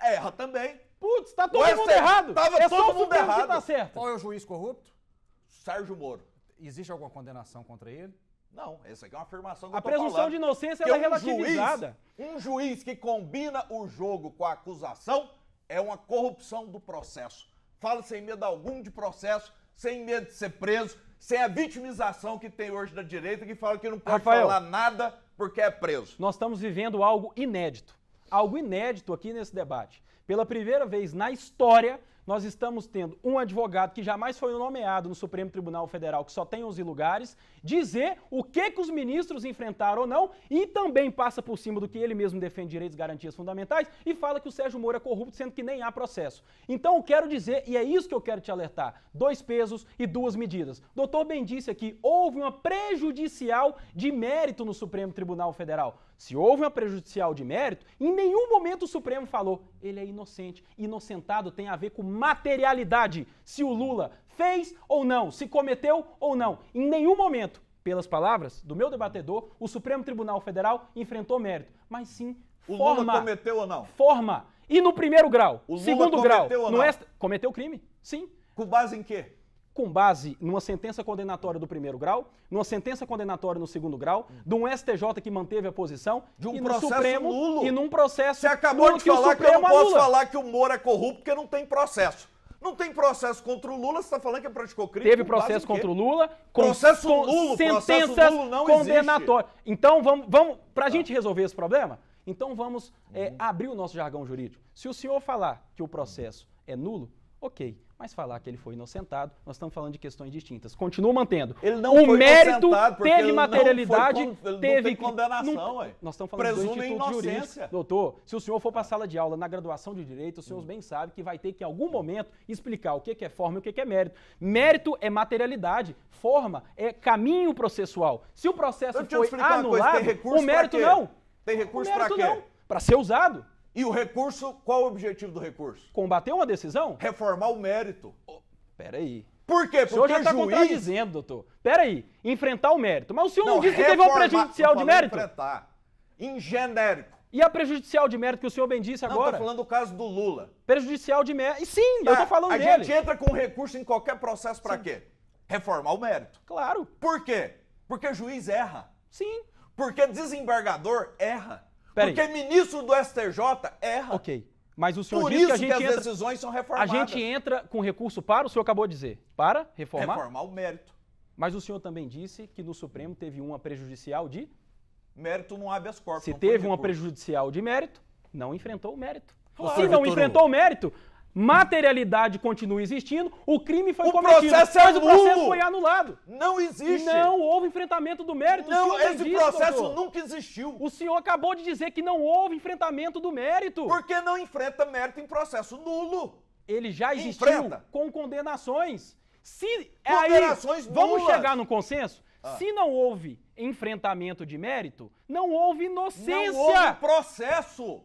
Erra também. Putz, tá é todo o mundo STJ errado. Tava é todo mundo errado. Que tá certo. Qual é o juiz corrupto? Sérgio Moro. Existe alguma condenação contra ele? Não, essa aqui é uma afirmação que A eu tô presunção falando, de inocência ela é um é relativizada. Juiz, um juiz que combina o jogo com a acusação é uma corrupção do processo. Fala sem medo algum de processo, sem medo de ser preso, sem a vitimização que tem hoje da direita, que fala que não pode Rafael, falar nada porque é preso. Nós estamos vivendo algo inédito. Algo inédito aqui nesse debate. Pela primeira vez na história, nós estamos tendo um advogado que jamais foi nomeado no Supremo Tribunal Federal, que só tem 11 lugares, dizer o que, que os ministros enfrentaram ou não, e também passa por cima do que ele mesmo defende direitos e garantias fundamentais e fala que o Sérgio Moro é corrupto, sendo que nem há processo. Então eu quero dizer, e é isso que eu quero te alertar, dois pesos e duas medidas. Doutor Ben disse aqui, houve uma prejudicial de mérito no Supremo Tribunal Federal. Se houve uma prejudicial de mérito, em nenhum momento o Supremo falou ele é inocente. Inocentado tem a ver com materialidade, se o Lula fez ou não, se cometeu ou não. Em nenhum momento, pelas palavras do meu debatedor, o Supremo Tribunal Federal enfrentou mérito, mas sim o forma. Lula cometeu ou não? Forma. E no primeiro grau, o Lula segundo grau, ou não? Est... cometeu crime? Sim. Com base em quê? com base numa sentença condenatória do primeiro grau, numa sentença condenatória no segundo grau, de um STJ que manteve a posição, de um processo Supremo, nulo. e num processo Você acabou de falar que, eu não posso falar que o Moro é corrupto porque não tem processo. Não tem processo contra o Lula, você está falando que é praticou crime? Teve processo contra o Lula, com, processo com nulo, sentenças Então, vamos, vamos para a tá. gente resolver esse problema, então vamos é, uhum. abrir o nosso jargão jurídico. Se o senhor falar que o processo é nulo, ok. Mas falar que ele foi inocentado, nós estamos falando de questões distintas. Continuo mantendo. Ele não o foi mérito teve materialidade, não foi con... teve não condenação, não... Ué. Nós estamos falando Presume de inocência. jurídico. Doutor, se o senhor for para a ah. sala de aula na graduação de direito, o senhor hum. bem sabe que vai ter que em algum momento explicar o que é forma e o que é mérito. Mérito é materialidade, forma é caminho processual. Se o processo foi anulado, o mérito não. Tem recurso para quê? Para ser usado. E o recurso, qual o objetivo do recurso? Combater uma decisão? Reformar o mérito. Pera peraí. Por quê? Porque o senhor já está juiz... contradizendo, doutor. Peraí, enfrentar o mérito. Mas o senhor não, não disse que teve uma prejudicial de mérito? enfrentar. Em genérico. E a prejudicial de mérito que o senhor bem disse agora? Não, estou falando do caso do Lula. Prejudicial de mérito. E sim, tá, eu estou é, falando a dele. A gente entra com recurso em qualquer processo para quê? Reformar o mérito. Claro. Por quê? Porque o juiz erra. Sim. Porque desembargador erra. Porque ministro do STJ erra. Ok. Mas o senhor Por isso que, a gente que as entra, decisões são reformadas. A gente entra com recurso para, o senhor acabou de dizer, para reformar? Reformar o mérito. Mas o senhor também disse que no Supremo teve uma prejudicial de? Mérito não habeas corpus. Se teve uma prejudicial de mérito, não enfrentou o mérito. Claro. Se não enfrentou o mérito, materialidade continua existindo, o crime foi o cometido, processo é mas nulo. o processo foi anulado. Não existe. Não houve enfrentamento do mérito. Não, esse disse, processo doutor. nunca existiu. O senhor acabou de dizer que não houve enfrentamento do mérito. Porque não enfrenta mérito em processo nulo. Ele já existiu enfrenta. com condenações. Se é condenações aí, vamos chegar no consenso? Ah. Se não houve enfrentamento de mérito, não houve inocência. Não houve processo.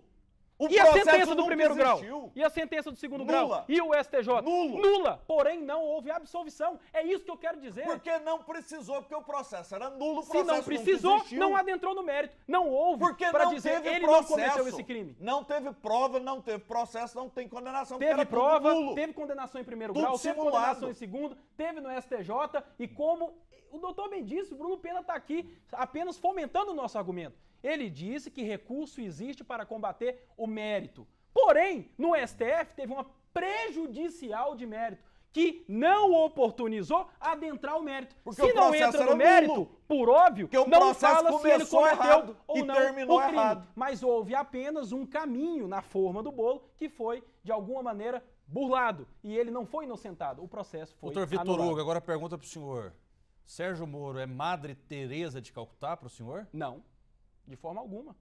O e a sentença do primeiro existiu. grau? E a sentença do segundo Nula. grau? E o STJ? Nulo. Nula. Porém, não houve absolvição. É isso que eu quero dizer. Porque não precisou, porque o processo era nulo. Processo Se não precisou, não, não, adentrou no mérito. Não houve para dizer que ele processo. não cometeu esse crime. Não teve prova, não teve processo, não tem condenação. Teve prova, teve condenação em primeiro tudo grau, simulado. teve condenação em segundo, teve no STJ. E como o doutor bem disse, o Bruno Pena está aqui apenas fomentando o nosso argumento. Ele disse que recurso existe para combater o mérito. Porém, no STF teve uma prejudicial de mérito que não oportunizou adentrar o mérito. Porque se o não entra no mérito, nulo. por óbvio, Porque o não fala se ele cometeu errado ou não terminou o crime. Errado. Mas houve apenas um caminho na forma do bolo que foi, de alguma maneira, burlado. E ele não foi inocentado. O processo foi Doutor Vitor Hugo, agora pergunta para o senhor. Sérgio Moro é Madre Teresa de Calcutá para o senhor? Não. De forma alguma.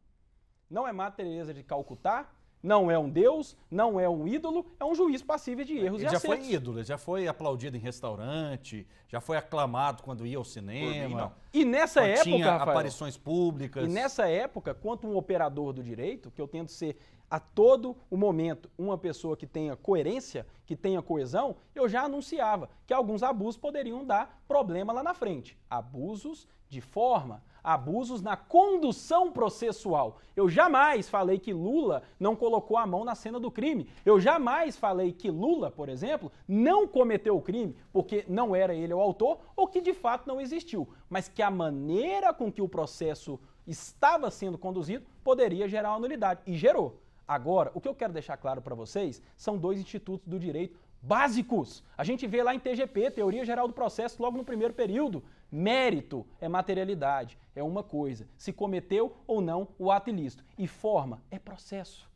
Não é Madre Teresa de Calcutá, não é um deus, não é um ídolo, é um juiz passível de erros ele e acertos. já foi ídolo, já foi aplaudido em restaurante, já foi aclamado quando ia ao cinema. Mim, e nessa época, tinha Rafael, aparições públicas. E nessa época, quanto um operador do direito, que eu tento ser a todo o momento uma pessoa que tenha coerência, que tenha coesão, eu já anunciava que alguns abusos poderiam dar problema lá na frente. Abusos de forma, abusos na condução processual. Eu jamais falei que Lula não colocou a mão na cena do crime. Eu jamais falei que Lula, por exemplo, não cometeu o crime porque não era ele o autor ou que de fato não existiu, mas que a maneira com que o processo estava sendo conduzido poderia gerar uma nulidade e gerou. Agora, o que eu quero deixar claro para vocês são dois institutos do direito básicos. A gente vê lá em TGP, Teoria Geral do Processo, logo no primeiro período. Mérito é materialidade, é uma coisa, se cometeu ou não o ato ilícito. E forma é processo.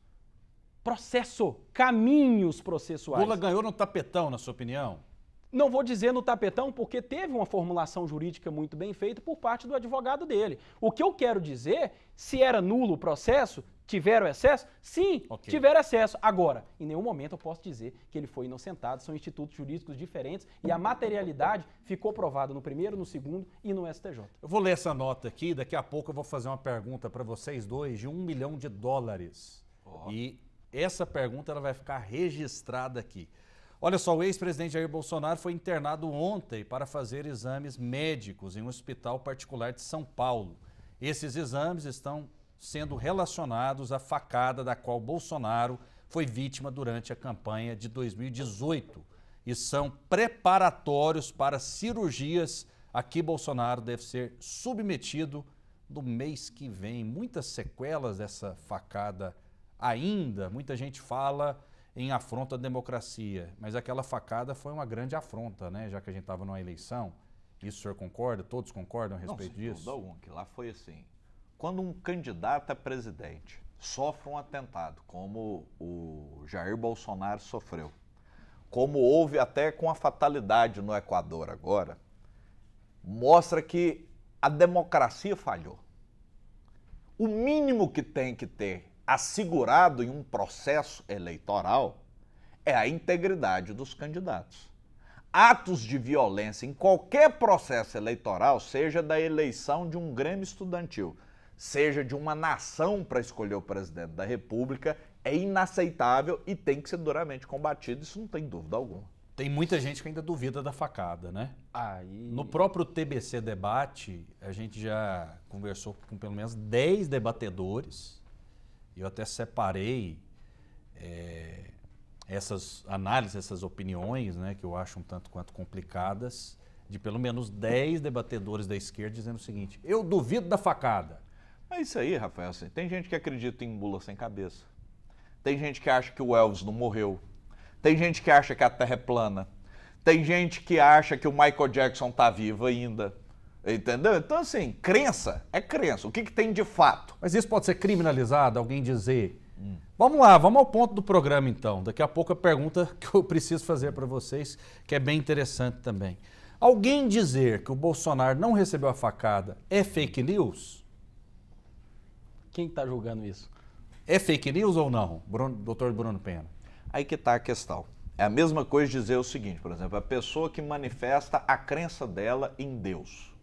Processo, caminhos processuais. Lula ganhou no tapetão, na sua opinião? Não vou dizer no tapetão, porque teve uma formulação jurídica muito bem feita por parte do advogado dele. O que eu quero dizer, se era nulo o processo, Tiveram excesso? Sim, okay. tiveram excesso. Agora, em nenhum momento eu posso dizer que ele foi inocentado. São institutos jurídicos diferentes e a materialidade ficou provada no primeiro, no segundo e no STJ. Eu vou ler essa nota aqui. Daqui a pouco eu vou fazer uma pergunta para vocês dois de um milhão de dólares. Oh. E essa pergunta ela vai ficar registrada aqui. Olha só, o ex-presidente Jair Bolsonaro foi internado ontem para fazer exames médicos em um hospital particular de São Paulo. Esses exames estão sendo relacionados à facada da qual Bolsonaro foi vítima durante a campanha de 2018 e são preparatórios para cirurgias a que Bolsonaro deve ser submetido no mês que vem. Muitas sequelas dessa facada ainda. Muita gente fala em afronta à democracia, mas aquela facada foi uma grande afronta, né? Já que a gente estava numa eleição. Isso o senhor concorda? Todos concordam a respeito Não, disso? Não, algum, que lá foi assim quando um candidato a é presidente sofre um atentado, como o Jair Bolsonaro sofreu, como houve até com a fatalidade no Equador agora, mostra que a democracia falhou. O mínimo que tem que ter assegurado em um processo eleitoral é a integridade dos candidatos. Atos de violência em qualquer processo eleitoral, seja da eleição de um grêmio estudantil, seja de uma nação para escolher o presidente da República, é inaceitável e tem que ser duramente combatido, isso não tem dúvida alguma. Tem muita gente que ainda duvida da facada, né? No próprio TBC debate, a gente já conversou com pelo menos 10 debatedores. e Eu até separei é, essas análises, essas opiniões, né, que eu acho um tanto quanto complicadas, de pelo menos 10 debatedores da esquerda dizendo o seguinte: eu duvido da facada. É isso aí, Rafael. Assim, tem gente que acredita em mula sem cabeça. Tem gente que acha que o Elvis não morreu. Tem gente que acha que a Terra é plana. Tem gente que acha que o Michael Jackson está vivo ainda. Entendeu? Então, assim, crença é crença. O que, que tem de fato? Mas isso pode ser criminalizado, alguém dizer. Hum. Vamos lá, vamos ao ponto do programa então. Daqui a pouco a pergunta *laughs* que eu preciso fazer para vocês, que é bem interessante também. Alguém dizer que o Bolsonaro não recebeu a facada é fake news? Quem está julgando isso? É fake news ou não, Bruno, doutor Bruno Pena? Aí que está a questão. É a mesma coisa dizer o seguinte, por exemplo, a pessoa que manifesta a crença dela em Deus.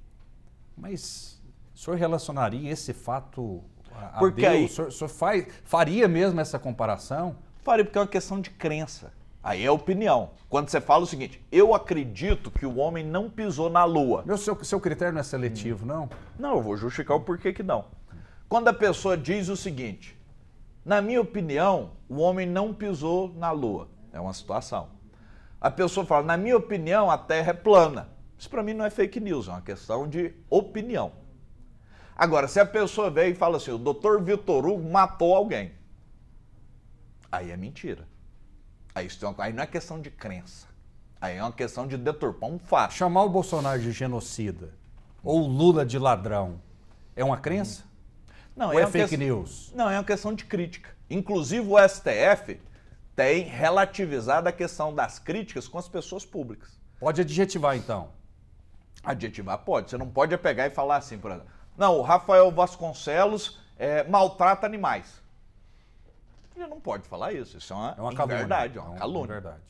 Mas o senhor relacionaria esse fato a porque Deus? Aí, o senhor, o senhor faz, faria mesmo essa comparação? Faria, porque é uma questão de crença. Aí é opinião. Quando você fala o seguinte, eu acredito que o homem não pisou na lua. Meu seu, seu critério não é seletivo, hum. não? Não, eu vou justificar o porquê que não. Quando a pessoa diz o seguinte: na minha opinião, o homem não pisou na lua. É uma situação. A pessoa fala: na minha opinião, a terra é plana. Isso para mim não é fake news, é uma questão de opinião. Agora, se a pessoa vem e fala assim: o doutor Vitor Hugo matou alguém. Aí é mentira. Aí, é aí não é questão de crença. Aí é uma questão de deturpar um fato. Chamar o Bolsonaro de genocida ou Lula de ladrão é uma crença? Não, Ou é, é fake news? Não, é uma questão de crítica. Inclusive o STF tem relativizado a questão das críticas com as pessoas públicas. Pode adjetivar, então? Adjetivar pode. Você não pode pegar e falar assim, por exemplo. Não, o Rafael Vasconcelos é, maltrata animais. Ele não pode falar isso. Isso é uma, é uma Verdade, é, é uma calúnia. É verdade.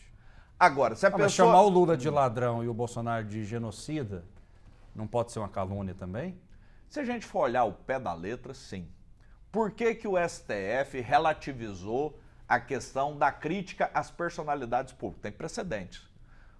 Agora, se a ah, pessoa... Mas chamar o Lula de ladrão e o Bolsonaro de genocida não pode ser uma calúnia também? Se a gente for olhar o pé da letra, sim. Por que, que o STF relativizou a questão da crítica às personalidades públicas? Tem precedentes.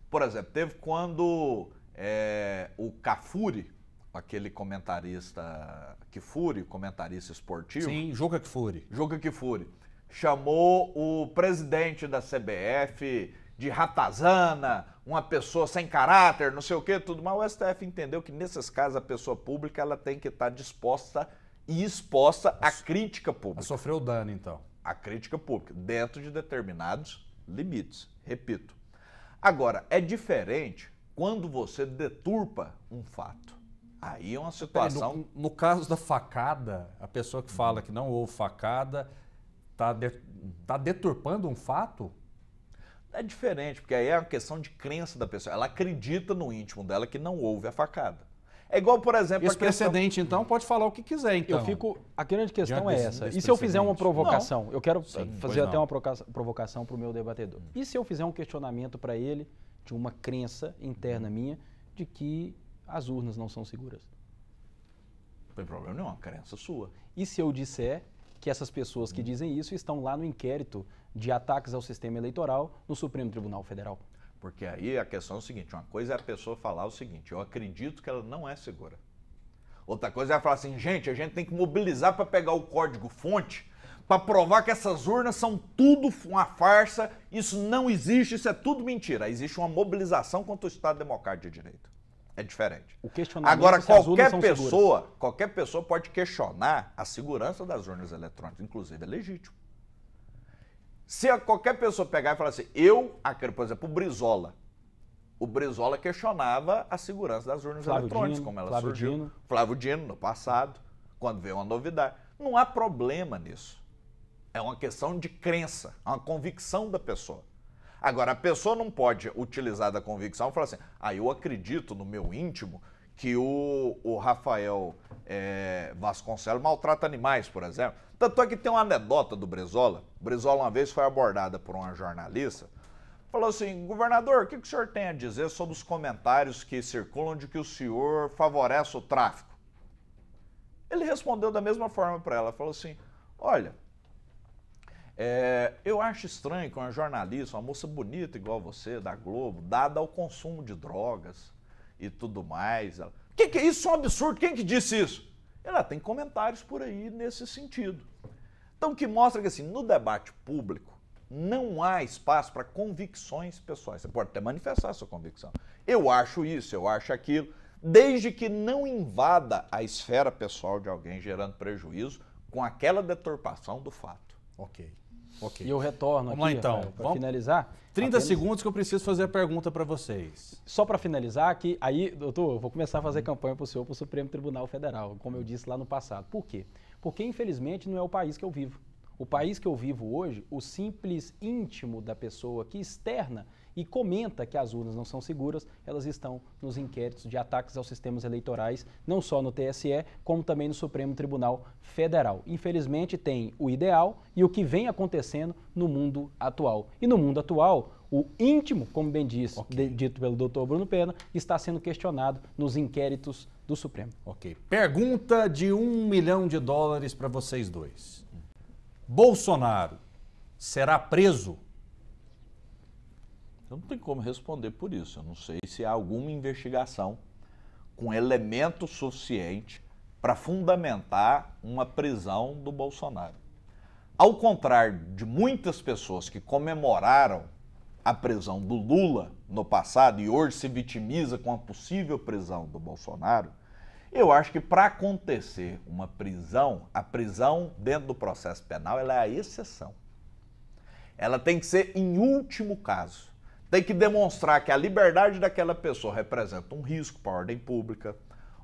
Por exemplo, teve quando é, o Cafuri, aquele comentarista que fure, comentarista esportivo. Sim, Juca fure. Juca fure, Chamou o presidente da CBF de ratazana, uma pessoa sem caráter, não sei o que, tudo mais. O STF entendeu que nesses casos a pessoa pública ela tem que estar tá disposta e exposta à crítica pública. sofreu dano, então. A crítica pública, dentro de determinados limites, repito. Agora, é diferente quando você deturpa um fato. Aí é uma situação. No, no caso da facada, a pessoa que fala que não houve facada está de, tá deturpando um fato? É diferente, porque aí é uma questão de crença da pessoa. Ela acredita no íntimo dela que não houve a facada. É igual, por exemplo. Esse questão... precedente, então, pode falar o que quiser, então. Eu fico. A grande questão é essa. E se eu fizer uma provocação? Não. Eu quero Sim, fazer até não. uma provocação para o meu debatedor. E se eu fizer um questionamento para ele de uma crença interna uhum. minha de que as urnas não são seguras? Não tem problema nenhum, é uma crença sua. E se eu disser que essas pessoas que hum. dizem isso estão lá no inquérito de ataques ao sistema eleitoral no Supremo Tribunal Federal. Porque aí a questão é o seguinte: uma coisa é a pessoa falar o seguinte, eu acredito que ela não é segura. Outra coisa é falar assim, gente, a gente tem que mobilizar para pegar o código-fonte para provar que essas urnas são tudo uma farsa, isso não existe, isso é tudo mentira. Existe uma mobilização contra o Estado Democrático de Direito. É diferente. Agora, qualquer pessoa, qualquer pessoa pode questionar a segurança das urnas eletrônicas, inclusive é legítimo. Se qualquer pessoa pegar e falar assim, eu, por exemplo, o Brizola. O Brizola questionava a segurança das urnas Flávio eletrônicas, Dino, como ela Flávio surgiu. Dino. Flávio Dino, no passado, quando veio uma novidade. Não há problema nisso. É uma questão de crença, é uma convicção da pessoa. Agora, a pessoa não pode utilizar da convicção e falar assim: ah, eu acredito no meu íntimo que o, o Rafael é, Vasconcelos maltrata animais, por exemplo. Tanto é que tem uma anedota do Brizola. O Brezola uma vez foi abordada por uma jornalista. Falou assim, governador, o que, que o senhor tem a dizer sobre os comentários que circulam de que o senhor favorece o tráfico? Ele respondeu da mesma forma para ela. Falou assim, olha, é, eu acho estranho que uma jornalista, uma moça bonita igual você, da Globo, dada ao consumo de drogas, e tudo mais. O que, que, é isso? Isso é um absurdo. Quem que disse isso? Ela ah, tem comentários por aí nesse sentido. Então, que mostra que assim, no debate público não há espaço para convicções pessoais. Você pode até manifestar sua convicção. Eu acho isso, eu acho aquilo, desde que não invada a esfera pessoal de alguém gerando prejuízo com aquela deturpação do fato. Ok. Okay. E eu retorno Vamos aqui, lá então. Né, para finalizar. 30 apenas... segundos que eu preciso fazer a pergunta para vocês. Só para finalizar, que aí, doutor, eu vou começar a fazer campanha para o senhor, para o Supremo Tribunal Federal, como eu disse lá no passado. Por quê? Porque, infelizmente, não é o país que eu vivo. O país que eu vivo hoje, o simples íntimo da pessoa que externa e comenta que as urnas não são seguras, elas estão nos inquéritos de ataques aos sistemas eleitorais, não só no TSE, como também no Supremo Tribunal Federal. Infelizmente, tem o ideal e o que vem acontecendo no mundo atual. E no mundo atual, o íntimo, como bem diz, okay. dito pelo doutor Bruno Pena, está sendo questionado nos inquéritos do Supremo. Ok. Pergunta de um milhão de dólares para vocês dois. Bolsonaro será preso eu então, não tem como responder por isso. Eu não sei se há alguma investigação com elemento suficiente para fundamentar uma prisão do Bolsonaro. Ao contrário de muitas pessoas que comemoraram a prisão do Lula no passado e hoje se vitimiza com a possível prisão do Bolsonaro, eu acho que para acontecer uma prisão, a prisão dentro do processo penal ela é a exceção. Ela tem que ser em último caso tem que demonstrar que a liberdade daquela pessoa representa um risco para a ordem pública,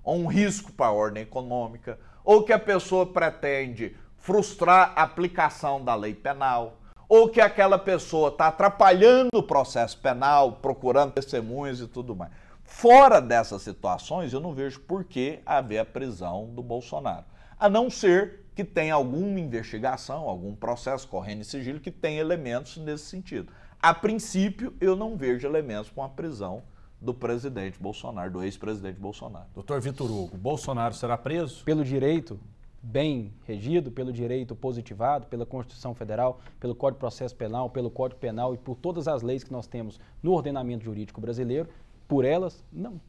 ou um risco para a ordem econômica, ou que a pessoa pretende frustrar a aplicação da lei penal, ou que aquela pessoa está atrapalhando o processo penal, procurando testemunhas e tudo mais. Fora dessas situações, eu não vejo por que haver a prisão do Bolsonaro. A não ser que tenha alguma investigação, algum processo correndo em sigilo que tenha elementos nesse sentido. A princípio, eu não vejo elementos para uma prisão do presidente Bolsonaro, do ex-presidente Bolsonaro. Doutor Vitor Hugo, Bolsonaro será preso? Pelo direito bem regido, pelo direito positivado, pela Constituição Federal, pelo Código de Processo Penal, pelo Código Penal e por todas as leis que nós temos no ordenamento jurídico brasileiro, por elas, não.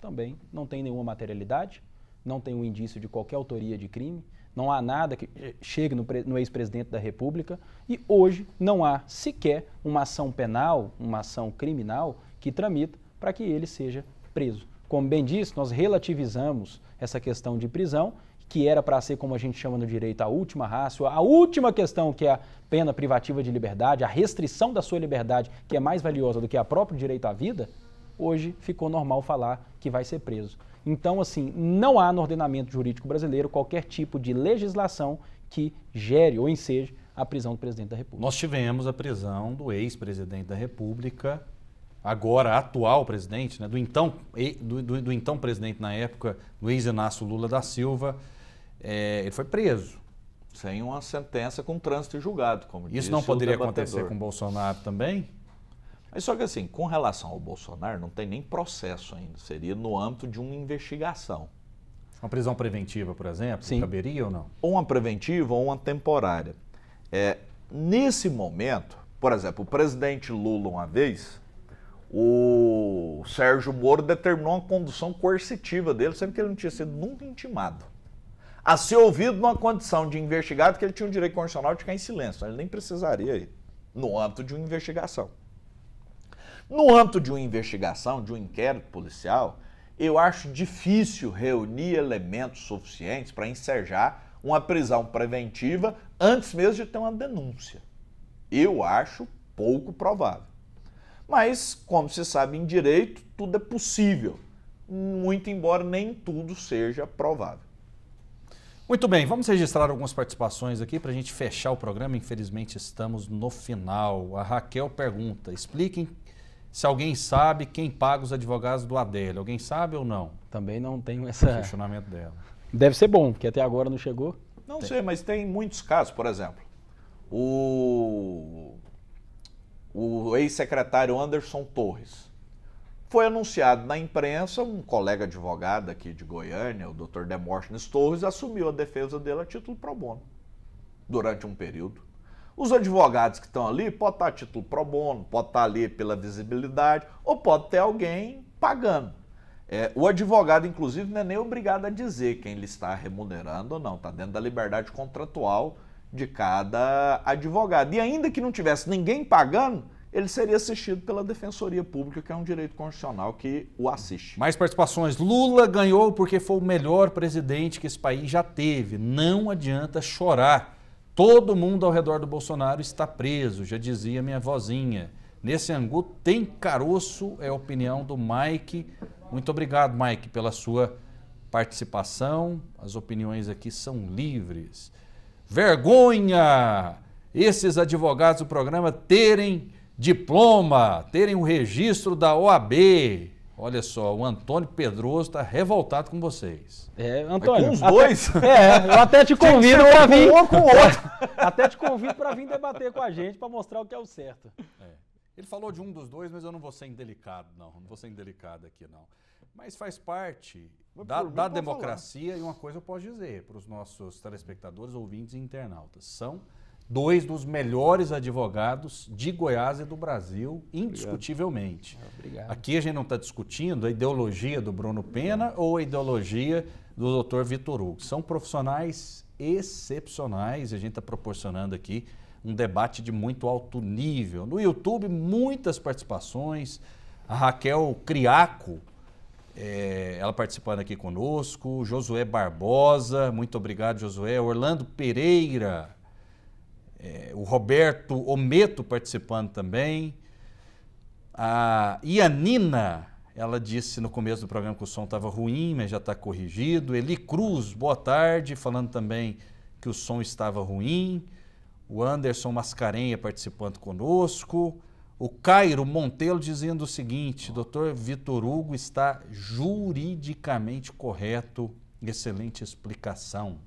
Também não tem nenhuma materialidade, não tem um indício de qualquer autoria de crime, não há nada que eh, chegue no, no ex-presidente da República e hoje não há sequer uma ação penal, uma ação criminal que tramita para que ele seja preso. Como bem disse, nós relativizamos essa questão de prisão, que era para ser, como a gente chama no direito, a última raça, a última questão que é a pena privativa de liberdade, a restrição da sua liberdade, que é mais valiosa do que a próprio direito à vida, hoje ficou normal falar que vai ser preso. Então, assim, não há no ordenamento jurídico brasileiro qualquer tipo de legislação que gere ou enseje a prisão do presidente da República. Nós tivemos a prisão do ex-presidente da República, agora atual presidente, né, do, então, do, do, do então presidente na época, Luiz Inácio Lula da Silva. É, ele foi preso. Sem uma sentença com trânsito e julgado, como Isso não poderia acontecer com Bolsonaro também? Mas só que assim, com relação ao Bolsonaro, não tem nem processo ainda. Seria no âmbito de uma investigação. Uma prisão preventiva, por exemplo, Sim. caberia ou não? Ou uma preventiva ou uma temporária. É, nesse momento, por exemplo, o presidente Lula uma vez, o Sérgio Moro determinou uma condução coercitiva dele, sendo que ele não tinha sido nunca intimado. A ser ouvido numa condição de investigado, que ele tinha o um direito constitucional de ficar em silêncio, então, ele nem precisaria ir, no âmbito de uma investigação. No âmbito de uma investigação, de um inquérito policial, eu acho difícil reunir elementos suficientes para ensejar uma prisão preventiva antes mesmo de ter uma denúncia. Eu acho pouco provável. Mas, como se sabe em direito, tudo é possível, muito embora nem tudo seja provável. Muito bem, vamos registrar algumas participações aqui para a gente fechar o programa. Infelizmente, estamos no final. A Raquel pergunta: expliquem se alguém sabe quem paga os advogados do Adélio. Alguém sabe ou não? Também não tenho esse questionamento dela. Deve ser bom, porque até agora não chegou. Não tem. sei, mas tem muitos casos. Por exemplo, o, o ex-secretário Anderson Torres. Foi anunciado na imprensa, um colega advogado aqui de Goiânia, o Dr. Demóstenes Torres, assumiu a defesa dele a título pro bono, durante um período. Os advogados que estão ali pode estar a título pro bono, pode estar ali pela visibilidade, ou pode ter alguém pagando. É, o advogado, inclusive, não é nem obrigado a dizer quem ele está remunerando ou não, está dentro da liberdade contratual de cada advogado. E ainda que não tivesse ninguém pagando, ele seria assistido pela Defensoria Pública, que é um direito constitucional que o assiste. Mais participações. Lula ganhou porque foi o melhor presidente que esse país já teve. Não adianta chorar. Todo mundo ao redor do Bolsonaro está preso, já dizia minha vozinha. Nesse angu tem caroço, é a opinião do Mike. Muito obrigado, Mike, pela sua participação. As opiniões aqui são livres. Vergonha! Esses advogados do programa terem diploma, terem um registro da OAB. Olha só, o Antônio Pedroso está revoltado com vocês. É, Antônio. Mas com os até, dois? *laughs* É, eu até te convido para vir. Um com o outro. *laughs* até te convido para vir debater com a gente, para mostrar o que é o certo. É. Ele falou de um dos dois, mas eu não vou ser indelicado, não. Não vou ser indelicado aqui, não. Mas faz parte mas da, da democracia, falar. e uma coisa eu posso dizer para os nossos telespectadores, ouvintes e internautas: são dois dos melhores advogados de Goiás e do Brasil, indiscutivelmente. Obrigado. Aqui a gente não está discutindo a ideologia do Bruno Pena Obrigado. ou a ideologia do doutor Vitor Hugo. São profissionais excepcionais e a gente está proporcionando aqui um debate de muito alto nível. No YouTube, muitas participações. A Raquel Criaco, é, ela participando aqui conosco. Josué Barbosa, muito obrigado, Josué. Orlando Pereira, é, o Roberto Ometo participando também. A Ianina, ela disse no começo do programa que o som estava ruim, mas já está corrigido. Eli Cruz, boa tarde, falando também que o som estava ruim. O Anderson Mascarenha participando conosco. O Cairo Montelo dizendo o seguinte: doutor Vitor Hugo está juridicamente correto. Excelente explicação.